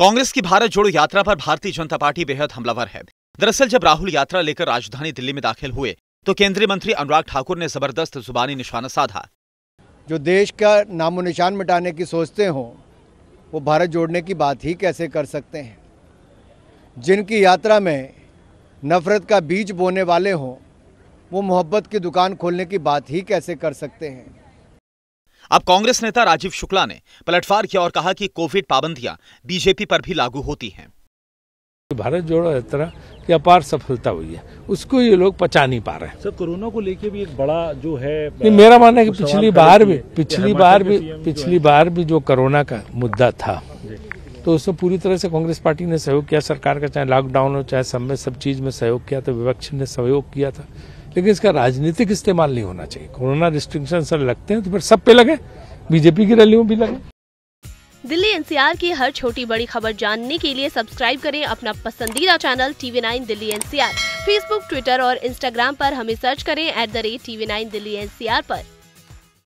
कांग्रेस की भारत जोड़ो यात्रा पर भारतीय जनता पार्टी बेहद हमलावर है दरअसल जब राहुल यात्रा लेकर राजधानी दिल्ली में दाखिल हुए तो केंद्रीय मंत्री अनुराग ठाकुर ने जबरदस्त जुबानी निशाना साधा जो देश का नामो निशान मिटाने की सोचते हों वो भारत जोड़ने की बात ही कैसे कर सकते हैं जिनकी यात्रा में नफरत का बीज बोने वाले हों वो मोहब्बत की दुकान खोलने की बात ही कैसे कर सकते हैं अब कांग्रेस नेता राजीव शुक्ला ने पलटवार किया और कहा कि कोविड पाबंदियां बीजेपी पर भी लागू होती हैं भारत जोड़ो यात्रा की अपार सफलता हुई है उसको ये लोग पचा नहीं पा रहे हैं सर कोरोना को लेके भी एक बड़ा जो है नहीं मेरा मानना है कि पिछली बार भी पिछली बार भी पिछली बार भी जो कोरोना का मुद्दा था तो उसमें पूरी तरह से कांग्रेस पार्टी ने सहयोग किया सरकार का चाहे लॉकडाउन हो चाहे सब में सब चीज में सहयोग किया तो विपक्ष ने सहयोग किया था लेकिन इसका राजनीतिक इस्तेमाल नहीं होना चाहिए कोरोना रिस्ट्रिक्शन सर लगते हैं तो फिर सब पे लगे बीजेपी की रैलियों भी लगे दिल्ली एनसीआर की हर छोटी बड़ी खबर जानने के लिए सब्सक्राइब करें अपना पसंदीदा channel TV nine Delhi NCR Facebook Twitter और इंस्टाग्राम पर हमें सर्च करें at the rate TV nine Delhi NCR आरोप